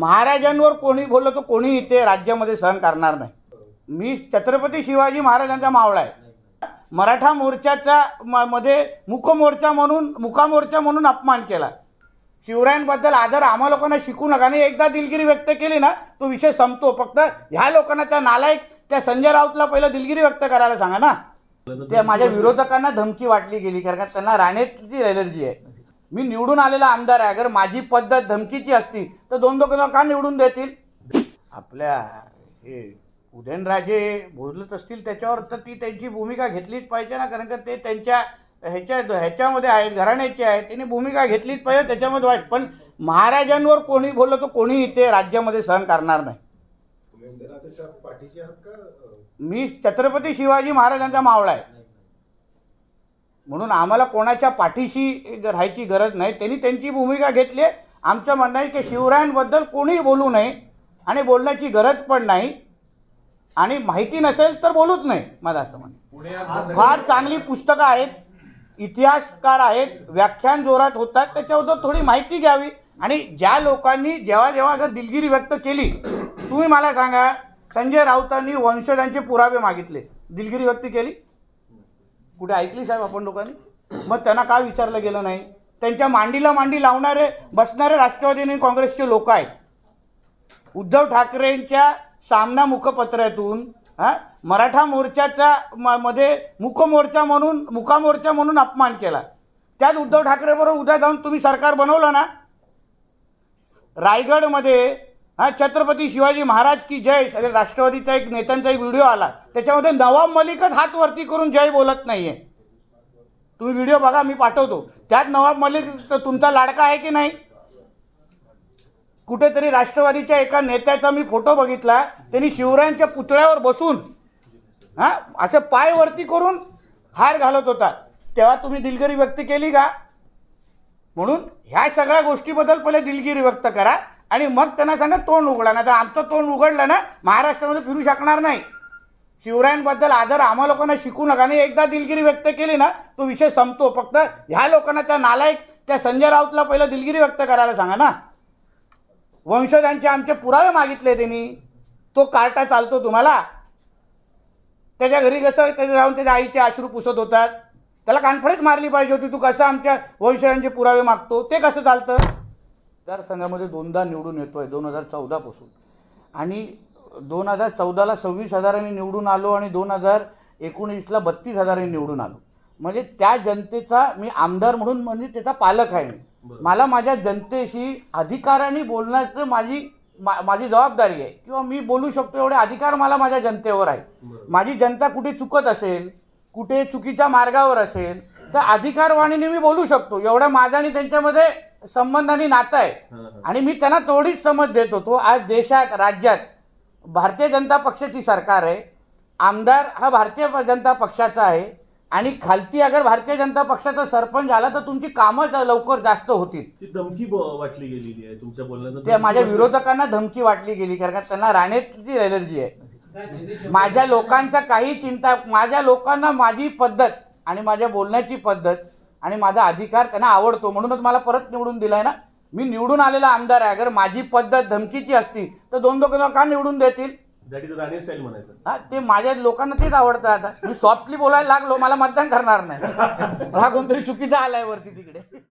महाराजांवर कोणी बोललं तर कोणी इथे राज्यामध्ये सहन करणार नाही मी छत्रपती शिवाजी महाराजांचा मावळा आहे मराठा मोर्चाचा मध्ये मध्ये मुखमोर्चा म्हणून मुखामोर्चा म्हणून अपमान केला शिवरायांबद्दल आदर आम्हा लोकांना शिकू नका आणि एकदा दिलगिरी व्यक्त केली ना तो विषय संपतो फक्त ह्या लोकांना त्या नालायक त्या संजय राऊतला पहिलं दिलगिरी व्यक्त करायला सांगा ना त्या माझ्या विरोधकांना धमकी वाटली गेली कारण त्यांना राणेची एलर्जी आहे मी निवडून आलेला आमदार आहे अगर माझी पद्धत धमकीची असती तर दोन दोघांना का निवडून देतील आपल्या हे उदयनराजे बोलत असतील त्याच्यावर तर ती त्यांची भूमिका घेतलीच पाहिजे ना कारण का ते त्यांच्या ह्याच्या ह्याच्यामध्ये आहेत घराण्याचे आहेत त्यांनी भूमिका घेतलीच पाहिजे त्याच्यामध्ये वाईट पण महाराजांवर कोणी बोललं तर कोणी इथे राज्यामध्ये सहन करणार नाही मी छत्रपती शिवाजी महाराजांचा मावळा आहे म्हणून आम्हाला कोणाच्या पाठीशी राहायची गरज नाही त्यांनी त्यांची भूमिका घेतली आहे आमचं म्हणणं आहे की शिवरायांबद्दल कोणीही बोलू नये आणि बोलण्याची गरज पण नाही आणि माहिती नसेल तर बोलूच नाही माझं असं म्हणणं फार चांगली पुस्तकं आहेत इतिहासकार आहेत व्याख्यान जोरात होतात त्याच्याबद्दल थोडी माहिती घ्यावी आणि ज्या लोकांनी जेव्हा जेव्हा जर दिलगिरी व्यक्त केली तुम्ही मला सांगा संजय राऊतांनी वंशजांचे पुरावे मागितले दिलगिरी व्यक्त केली कुठे ऐकली साहेब आपण लोकांनी मग त्यांना का विचारलं गेलं नाही त्यांच्या मांडीला मांडी लावणारे बसणारे राष्ट्रवादी आणि काँग्रेसचे लोक आहेत उद्धव ठाकरेंच्या सामना मुखपत्रातून हां मराठा मोर्चाच्या म मध्ये मुखमोर्चा म्हणून मुखामोर्चा म्हणून अपमान केला त्यात उद्धव ठाकरेबरोबर उद्या जाऊन तुम्ही सरकार बनवलं ना रायगडमध्ये हा छत्रपती शिवाजी महाराज की जय राष्ट्रवादीचा एक नेत्यांचा एक व्हिडिओ आला त्याच्यामध्ये नवाब मलिकच हात वरती करून जय बोलत नाही आहे तुम्ही व्हिडिओ बघा मी पाठवतो त्यात नवाब मलिक तुमचा लाडका आहे की नाही कुठेतरी राष्ट्रवादीच्या एका नेत्याचा मी फोटो बघितला त्यांनी शिवरायांच्या पुतळ्यावर बसून हा असं पाय वरती करून हार घालत होता तेव्हा तुम्ही दिलगिरी व्यक्त केली का म्हणून ह्या सगळ्या गोष्टीबद्दल पहिले दिलगिरी व्यक्त करा आणि मग त्यांना सांगा तोंड उघडा नाही तर आमचं तोंड उघडलं ना महाराष्ट्रामध्ये फिरू शकणार नाही शिवरायांबद्दल आदर आम्हा लोकांना शिकू नका आणि एकदा दिलगिरी व्यक्त केली ना तो विषय संपतो फक्त ह्या लोकांना त्या नालायक त्या संजय राऊतला पहिलं दिलगिरी व्यक्त करायला सांगा ना वंशजांचे आमचे पुरावे मागितले त्यांनी तो कार्टा चालतो तुम्हाला त्याच्या घरी कसं त्याच्या जाऊन त्याच्या आईचे आश्रू पुसत होतात त्याला कानफडीत मारली पाहिजे होती तू कसं आमच्या वंशजांचे पुरावे मागतो ते कसं चालतं मतदारसंघामध्ये दोनदा निवडून येतो आहे दोन हजार चौदापासून आणि दोन हजार चौदाला सव्वीस हजारांनी निवडून आलो आणि दोन हजार एकोणीसला बत्तीस हजारांनी निवडून आलो म्हणजे त्या जनतेचा मी आमदार म्हणून म्हणजे त्याचा पालक आहे मी मला माझ्या जनतेशी अधिकाराने बोलण्याचं माझी मा माझी जबाबदारी आहे किंवा मी बोलू शकतो एवढे अधिकार मला माझ्या जनतेवर आहे माझी जनता कुठे चुकत असेल कुठे चुकीच्या मार्गावर असेल तर अधिकारवाणीने मी बोलू शकतो एवढ्या माझा आणि त्यांच्यामध्ये संबंध आणि नातं आहे आणि मी त्यांना तेवढीच समज देत होतो आज देशात राज्यात भारतीय जनता पक्षाची सरकार आहे आमदार हा भारतीय जनता पक्षाचा आहे आणि खालती अगर भारतीय जनता पक्षाचा सरपंच आला तर तुमची कामं लवकर जास्त होतील धमकी वाटली गेलेली आहे तुमच्या बोलण्यात त्या माझ्या विरोधकांना धमकी वाटली गेली कारण त्यांना राणेची एलर्जी आहे माझ्या लोकांचा काही चिंता माझ्या लोकांना माझी पद्धत आणि माझ्या बोलण्याची पद्धत आणि माझा अधिकार त्यांना आवडतो म्हणूनच मला परत निवडून दिलाय ना मी निवडून आलेला आमदार आहे अगर माझी पद्धत धमकीची असती तर दोन दोघं का निवडून देतील हा ते माझ्या लोकांना तेच आवडतं आता मी सॉफ्टली बोलायला लागलो मला मतदान करणार नाही हा कोणतरी चुकीचा आलाय वरती तिकडे